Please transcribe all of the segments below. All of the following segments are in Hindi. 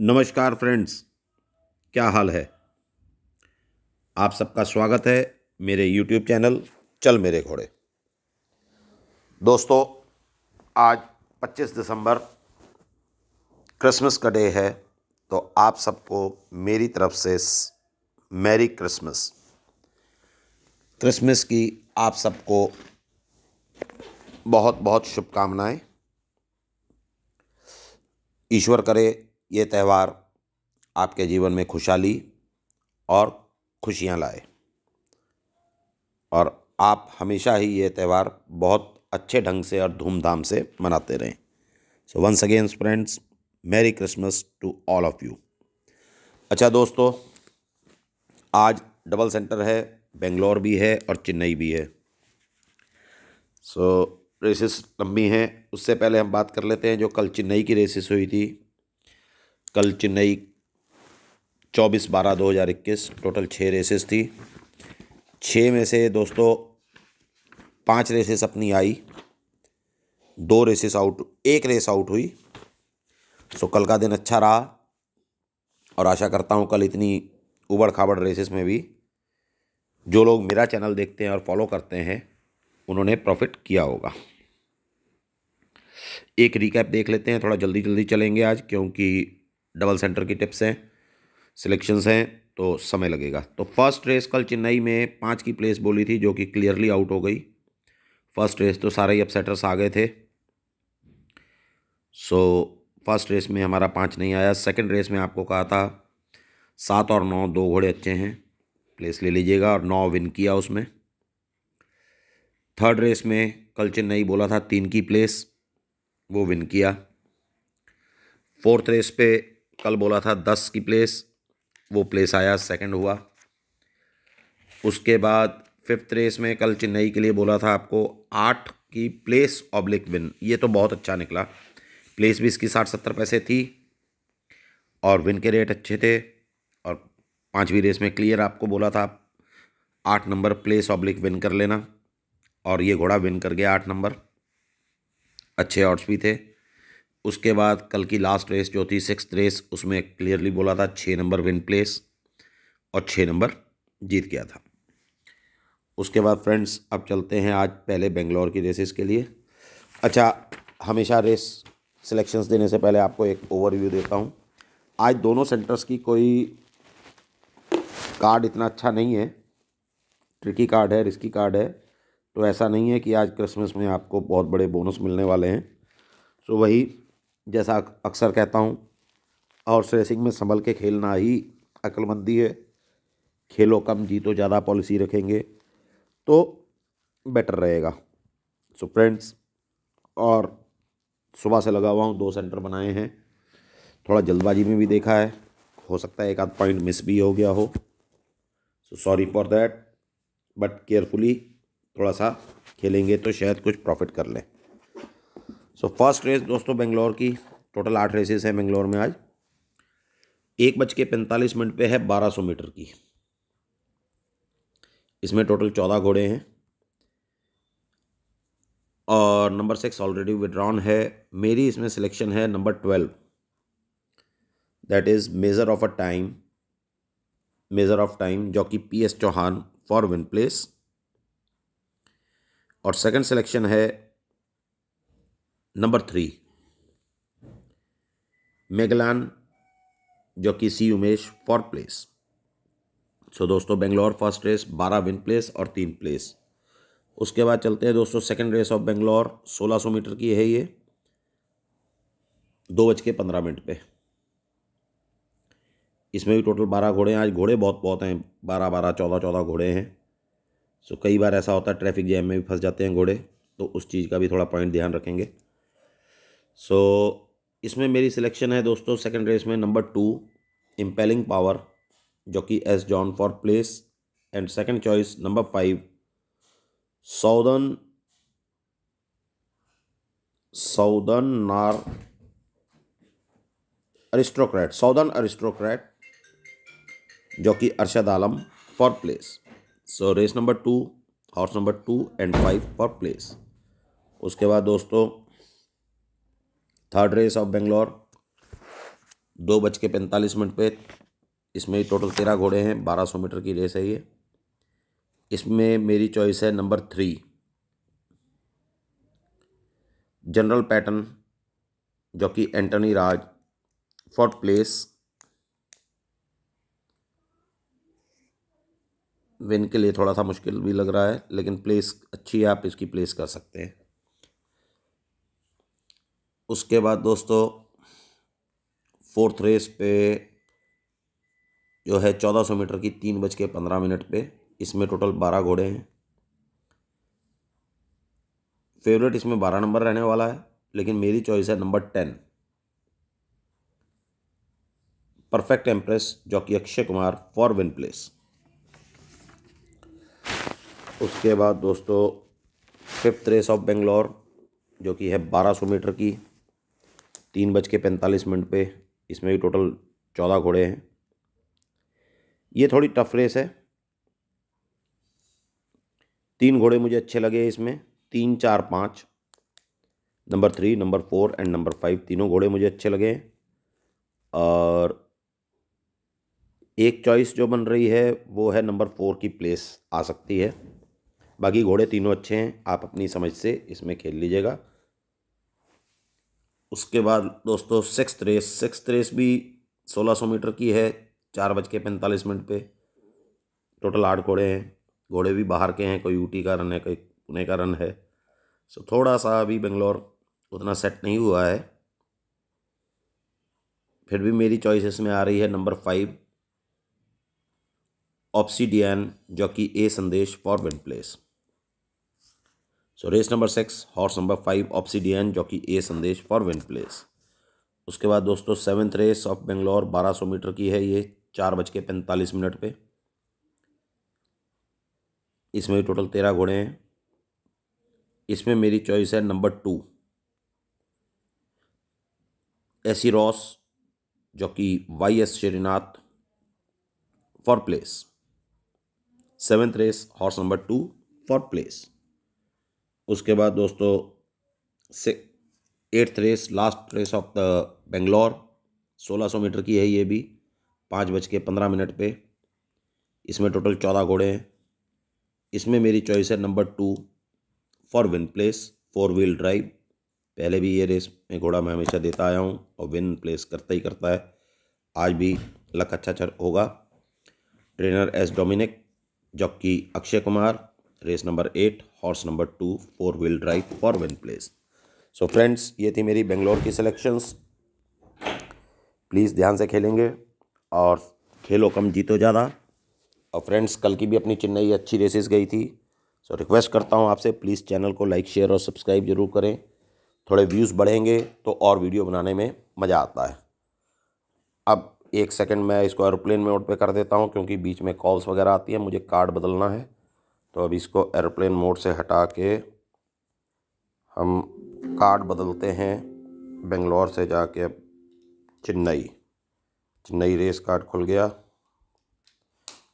नमस्कार फ्रेंड्स क्या हाल है आप सबका स्वागत है मेरे यूट्यूब चैनल चल मेरे घोड़े दोस्तों आज 25 दिसंबर क्रिसमस का डे है तो आप सबको मेरी तरफ से मैरी क्रिसमस क्रिसमस की आप सबको बहुत बहुत शुभकामनाएं ईश्वर करे ये त्यौहार आपके जीवन में खुशहाली और खुशियाँ लाए और आप हमेशा ही ये त्यौहार बहुत अच्छे ढंग से और धूमधाम से मनाते रहें so once again friends merry Christmas to all of you अच्छा दोस्तों आज डबल सेंटर है बेंगलोर भी है और चेन्नई भी है सो so, रेसेस लंबी हैं उससे पहले हम बात कर लेते हैं जो कल चेन्नई की रेसेस हुई थी कल चेन्नई चौबीस बारह दो हज़ार इक्कीस टोटल छः रेसेस थी छः में से दोस्तों पांच रेसेस अपनी आई दो रेसेस आउट एक रेस आउट हुई सो कल का दिन अच्छा रहा और आशा करता हूँ कल इतनी उबड़ खाबड़ रेसेस में भी जो लोग मेरा चैनल देखते हैं और फॉलो करते हैं उन्होंने प्रॉफिट किया होगा एक रिकैप देख लेते हैं थोड़ा जल्दी जल्दी चलेंगे आज क्योंकि डबल सेंटर की टिप्स हैं सिलेक्शंस हैं तो समय लगेगा तो फर्स्ट रेस कल चेन्नई में पाँच की प्लेस बोली थी जो कि क्लियरली आउट हो गई फर्स्ट रेस तो सारे ही अपसेटर्स आ गए थे सो फर्स्ट रेस में हमारा पाँच नहीं आया सेकंड रेस में आपको कहा था सात और नौ दो घोड़े अच्छे हैं प्लेस ले लीजिएगा और नौ विन किया उसमें थर्ड रेस में कल चेन्नई बोला था तीन की प्लेस वो विन किया फोर्थ रेस पे कल बोला था दस की प्लेस वो प्लेस आया सेकंड हुआ उसके बाद फिफ्थ रेस में कल चेन्नई के लिए बोला था आपको आठ की प्लेस ऑब्लिक विन ये तो बहुत अच्छा निकला प्लेस भी इसकी साठ सत्तर पैसे थी और विन के रेट अच्छे थे और पांचवी रेस में क्लियर आपको बोला था आप आठ नंबर प्लेस ऑब्लिक विन कर लेना और ये घोड़ा विन कर गया आठ नंबर अच्छे ऑर्ड्स भी थे उसके बाद कल की लास्ट रेस जो थी सिक्स रेस उसमें क्लियरली बोला था छः नंबर विन प्लेस और छः नंबर जीत गया था उसके बाद फ्रेंड्स अब चलते हैं आज पहले बेंगलोर की रेसेस के लिए अच्छा हमेशा रेस सिलेक्शंस देने से पहले आपको एक ओवरव्यू देता हूँ आज दोनों सेंटर्स की कोई कार्ड इतना अच्छा नहीं है ट्रिकी कार्ड है रिस्की कार्ड है तो ऐसा नहीं है कि आज क्रिसमस में आपको बहुत बड़े बोनस मिलने वाले हैं सो वही जैसा अक्सर कहता हूँ और रेसिंग में संभल के खेलना ही अक्लमंदी है खेलो कम जीतो ज़्यादा पॉलिसी रखेंगे तो बेटर रहेगा सो फ्रेंड्स और सुबह से लगा हुआ हूँ दो सेंटर बनाए हैं थोड़ा जल्दबाजी में भी देखा है हो सकता है एक आध पॉइंट मिस भी हो गया हो so sorry for that but carefully थोड़ा सा खेलेंगे तो शायद कुछ प्रॉफिट कर लें सो फर्स्ट रेस दोस्तों बेंगलोर की टोटल आठ रेसेस हैं बेंगलोर में आज एक बज के पैंतालीस मिनट पे है बारह सौ मीटर की इसमें टोटल चौदह घोड़े हैं और नंबर सिक्स ऑलरेडी विड्रॉन है मेरी इसमें सिलेक्शन है number twelve that is measure of a time measure of time जो कि P S Chauhan for win place और सेकंड सिलेक्शन है नंबर थ्री मेगलान जो कि C Umesh for place so दोस्तों बेंगलोर फर्स्ट रेस बारह विन प्लेस और तीन प्लेस उसके बाद चलते हैं दोस्तों सेकंड रेस ऑफ बेंगलोर सौ मीटर की है ये दो बज के पंद्रह मिनट पे इसमें भी टोटल बारह घोड़े हैं आज घोड़े बहुत बहुत हैं बारह बारह चौदह चौदह घोड़े हैं सो कई बार ऐसा होता है ट्रैफिक जैम में भी फंस जाते हैं घोड़े तो उस चीज़ का भी थोड़ा पॉइंट ध्यान रखेंगे सो so, इसमें मेरी सिलेक्शन है दोस्तों सेकंड रेस में नंबर टू इम्पेलिंग पावर जो कि S John for place and second choice number five Southern Southern नार अरिस्टोक्रेट सऊदन अरिस्टोक्रेट जो कि Arshad Alam for place so race number two horse number two and five for place उसके बाद दोस्तों थर्ड रेस ऑफ बेंगलोर दो बज के पैंतालीस मिनट पे इसमें टोटल तेरह घोड़े हैं बारह सौ मीटर की रेस है ये इसमें मेरी चॉइस है नंबर थ्री जनरल पैटर्न जो कि Antony Raj fourth place win के लिए थोड़ा सा मुश्किल भी लग रहा है लेकिन प्लेस अच्छी है आप इसकी प्लेस कर सकते हैं उसके बाद दोस्तों फोर्थ रेस पे जो है चौदह सौ मीटर की तीन बज के पंद्रह मिनट पे इसमें टोटल बारह घोड़े हैं फेवरेट इसमें बारह नंबर रहने वाला है लेकिन मेरी चॉइस है नंबर टेन परफेक्ट एम्प्रेस जो कि Akshay Kumar for win place उसके बाद दोस्तों फिफ्थ रेस ऑफ बेंगलोर जो कि है 1200 मीटर की तीन बज के पैंतालीस मिनट पे इसमें भी टोटल चौदह घोड़े हैं ये थोड़ी टफ रेस है तीन घोड़े मुझे अच्छे लगे इसमें तीन चार पाँच number three number four and number five तीनों घोड़े मुझे अच्छे लगे हैं और एक चॉइस जो बन रही है वो है नंबर फोर की प्लेस आ सकती है बाकी घोड़े तीनों अच्छे हैं आप अपनी समझ से इसमें खेल लीजिएगा उसके बाद दोस्तों सिक्स रेस सिक्स रेस भी सोलह सौ मीटर की है चार बज के पैंतालीस मिनट पे टोटल आठ घोड़े हैं घोड़े भी बाहर के हैं कोई यूटी का रन है कोई पुणे का रन है सो थोड़ा सा अभी बेंगलोर उतना सेट नहीं हुआ है फिर भी मेरी चॉइस इसमें आ रही है नंबर फाइव ऑप्सीडियन जो कि A Sandesh for win place so race number six horse number five obsidian जो कि A Sandesh for win place उसके बाद दोस्तों seventh race of Bangalore 1200 metre की है ये चार बज के पैंतालीस मिनट पे इसमें टोटल तेरह घोड़े हैं इसमें मेरी चॉइस है नंबर टू एसी रॉस जो कि Y S Srinath for place seventh race horse number two for place उसके बाद दोस्तों से eighth race last race of the Bangalore 1600 metre की है ये भी पाँच बज के पंद्रह मिनट पे इसमें टोटल चौदह घोड़े हैं इसमें मेरी चॉइस है number two for win place four wheel drive पहले भी ये रेस में घोड़ा मैं हमेशा देता आया हूँ और विन प्लेस करता ही करता है आज भी लक अच्छा होगा ट्रेनर एस डोमिनिक जबकि Akshay Kumar race number eight horse number two four wheel drive for win place so friends ये थी मेरी बेंगलोर की सिलेक्शंस प्लीज़ ध्यान से खेलेंगे और खेलो कम जीतो ज़्यादा और फ्रेंड्स कल की भी अपनी चेन्नई अच्छी रेसेस गई थी सो रिक्वेस्ट करता हूँ आपसे प्लीज़ चैनल को लाइक शेयर और सब्सक्राइब जरूर करें थोड़े व्यूज़ बढ़ेंगे तो और वीडियो बनाने में मज़ा आता है अब एक सेकंड मैं इसको एरोप्लेन में मोड पे कर देता हूँ क्योंकि बीच में कॉल्स वगैरह आती है मुझे कार्ड बदलना है तो अब इसको एरोप्लेन मोड से हटा के हम कार्ड बदलते हैं बेंगलोर से जाके अब चेन्नई चेन्नई रेस कार्ड खुल गया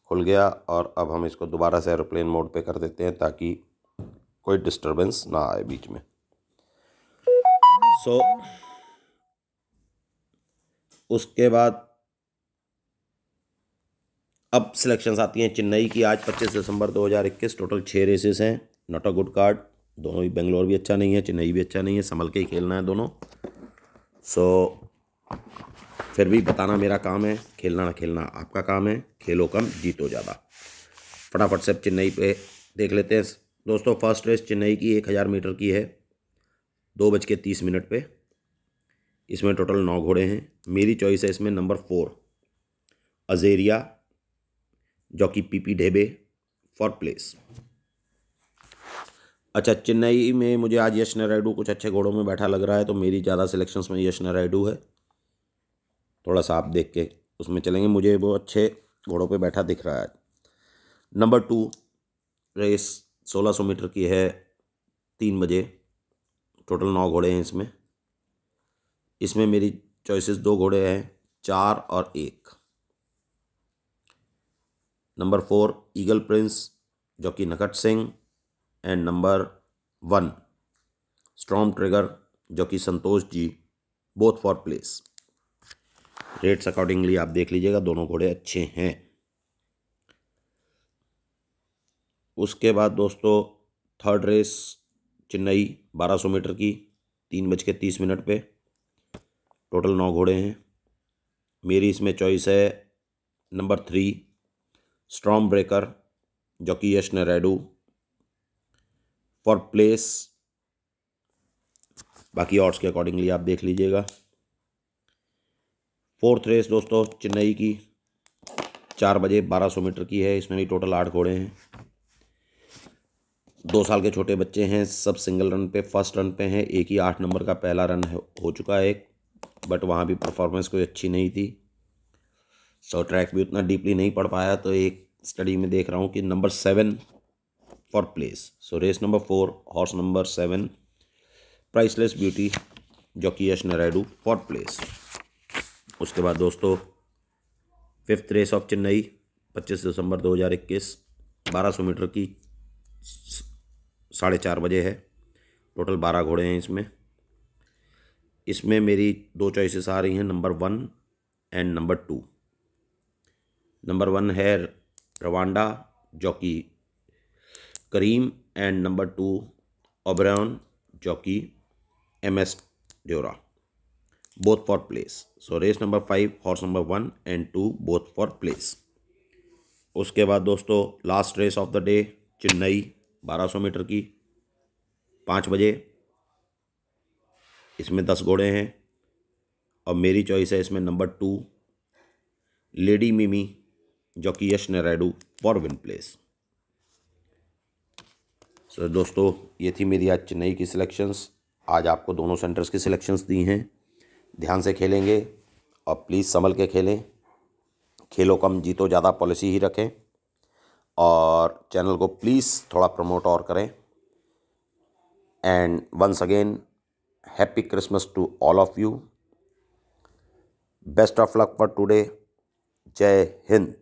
खुल गया और अब हम इसको दोबारा से एरोप्लेन मोड पे कर देते हैं ताकि कोई डिस्टरबेंस ना आए बीच में सो so, उसके बाद अब सिलेक्शंस आती हैं चेन्नई की आज 25 दिसंबर 2021 टोटल छः रेसेस हैं नॉट अ गुड कार्ड दोनों ही बेंगलोर भी अच्छा नहीं है चेन्नई भी अच्छा नहीं है संभल के ही खेलना है दोनों सो so, फिर भी बताना मेरा काम है खेलना ना खेलना आपका काम है खेलो कम जीतो ज़्यादा फटाफट से चेन्नई पे देख लेते हैं दोस्तों फर्स्ट रेस चेन्नई की एक हज़ार मीटर की है दो बज के तीस मिनट पर इसमें टोटल नौ घोड़े हैं मेरी चॉइस है इसमें नंबर फोर अजेरिया jockey P P for place अच्छा चेन्नई में मुझे आज यश नायडू कुछ अच्छे घोड़ों में बैठा लग रहा है तो मेरी ज़्यादा सिलेक्शंस में यश नायडू है थोड़ा सा आप देख के उसमें चलेंगे मुझे वो अच्छे घोड़ों पे बैठा दिख रहा है नंबर टू रेस 1600 मीटर की है तीन बजे टोटल नौ घोड़े हैं इसमें इसमें मेरी चॉइसेस दो घोड़े हैं चार और एक नंबर फोर ईगल प्रिंस जो कि Nakat Singh and number one storm trigger जो कि Santosh ji both for place rates accordingly आप देख लीजिएगा दोनों घोड़े अच्छे हैं उसके बाद दोस्तों थर्ड रेस चेन्नई 1200 मीटर की तीन बज के तीस मिनट पे टोटल नौ घोड़े हैं मेरी इसमें चॉइस है number three storm breaker jockey Yash Naredu for place बाकी ऑर्ड्स के अकॉर्डिंगली आप देख लीजिएगा फोर्थ रेस दोस्तों चेन्नई की चार बजे बारह सौ मीटर की है इसमें भी टोटल आठ घोड़े हैं दो साल के छोटे बच्चे हैं सब सिंगल रन पे फर्स्ट रन पे हैं एक ही आठ नंबर का पहला रन हो चुका है एक बट वहाँ भी परफॉर्मेंस कोई अच्छी नहीं थी सो ट्रैक भी उतना डीपली नहीं पढ़ पाया तो एक स्टडी में देख रहा हूँ कि number seven for place so race number four horse number seven priceless beauty jockey Yash Naraidu for place उसके बाद दोस्तों फिफ्थ रेस ऑफ चेन्नई पच्चीस दिसंबर दो हज़ार इक्कीस बारह सौ मीटर की साढ़े चार बजे है टोटल बारह घोड़े हैं इसमें इसमें मेरी दो चॉइसेस आ रही हैं number one and number two number one है रवांडा जो कि Karim and number two Oberon जो कि M S Dyora both for place so race number five horse number one and two both for place उसके बाद दोस्तों last race of the day Chennai 1200 metre की पाँच बजे इसमें दस घोड़े हैं और मेरी चॉइस है इसमें नंबर टू लेडी मिमी जो कि Yash Naraidu for win place sir दोस्तों ये थी मेरी आज चेन्नई की सिलेक्शंस आज आपको दोनों सेंटर्स की सिलेक्शंस दी हैं ध्यान से खेलेंगे और प्लीज़ संभल के खेलें खेलो कम जीतो ज़्यादा पॉलिसी ही रखें और चैनल को प्लीज़ थोड़ा प्रमोट और करें and once again happy Christmas to all of you best of luck for today जय हिंद